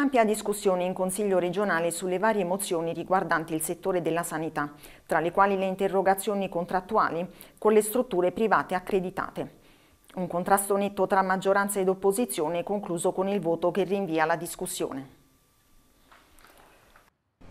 Ampia discussione in Consiglio regionale sulle varie mozioni riguardanti il settore della sanità, tra le quali le interrogazioni contrattuali con le strutture private accreditate. Un contrasto netto tra maggioranza ed opposizione concluso con il voto che rinvia la discussione.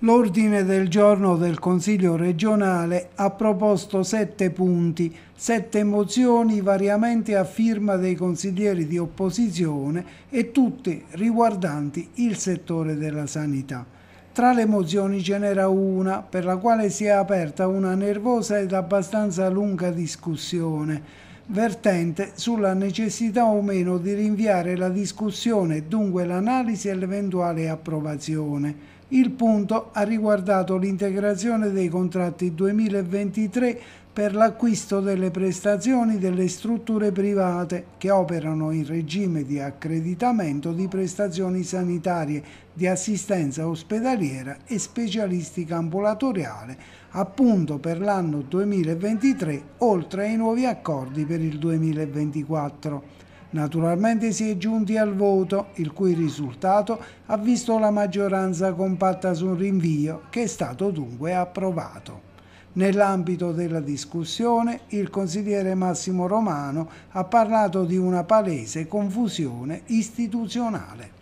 L'ordine del giorno del Consiglio regionale ha proposto sette punti, sette mozioni variamente a firma dei consiglieri di opposizione e tutte riguardanti il settore della sanità. Tra le mozioni ce n'era una per la quale si è aperta una nervosa ed abbastanza lunga discussione vertente sulla necessità o meno di rinviare la discussione e dunque l'analisi e l'eventuale approvazione. Il punto ha riguardato l'integrazione dei contratti 2023 per l'acquisto delle prestazioni delle strutture private che operano in regime di accreditamento di prestazioni sanitarie, di assistenza ospedaliera e specialistica ambulatoriale, appunto per l'anno 2023, oltre ai nuovi accordi per il 2024. Naturalmente si è giunti al voto, il cui risultato ha visto la maggioranza compatta su un rinvio che è stato dunque approvato. Nell'ambito della discussione il consigliere Massimo Romano ha parlato di una palese confusione istituzionale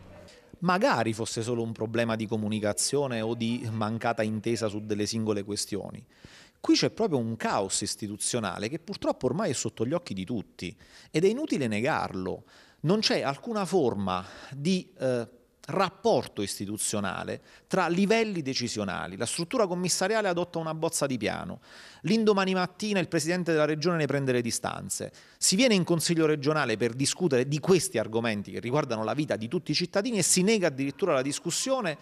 magari fosse solo un problema di comunicazione o di mancata intesa su delle singole questioni. Qui c'è proprio un caos istituzionale che purtroppo ormai è sotto gli occhi di tutti ed è inutile negarlo. Non c'è alcuna forma di eh, rapporto istituzionale tra livelli decisionali. La struttura commissariale adotta una bozza di piano, l'indomani mattina il Presidente della Regione ne prende le distanze, si viene in Consiglio regionale per discutere di questi argomenti che riguardano la vita di tutti i cittadini e si nega addirittura la discussione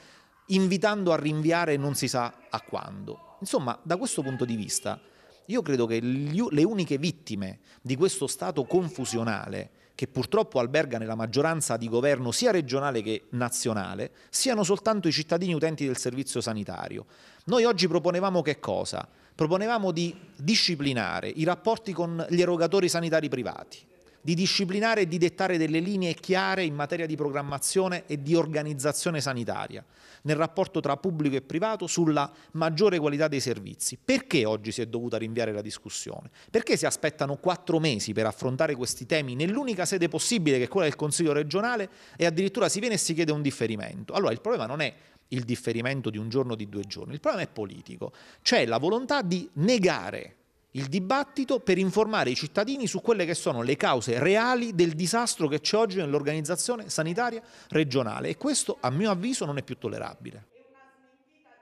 invitando a rinviare non si sa a quando. Insomma, da questo punto di vista, io credo che le uniche vittime di questo stato confusionale che purtroppo alberga nella maggioranza di governo sia regionale che nazionale, siano soltanto i cittadini utenti del servizio sanitario. Noi oggi proponevamo che cosa? Proponevamo di disciplinare i rapporti con gli erogatori sanitari privati, di disciplinare e di dettare delle linee chiare in materia di programmazione e di organizzazione sanitaria, nel rapporto tra pubblico e privato sulla maggiore qualità dei servizi. Perché oggi si è dovuta rinviare la discussione? Perché si aspettano quattro mesi per affrontare questi temi nell'unica sede possibile che è quella del Consiglio regionale e addirittura si viene e si chiede un differimento? Allora il problema non è il differimento di un giorno o di due giorni, il problema è politico, cioè la volontà di negare il dibattito per informare i cittadini su quelle che sono le cause reali del disastro che c'è oggi nell'organizzazione sanitaria regionale e questo a mio avviso non è più tollerabile.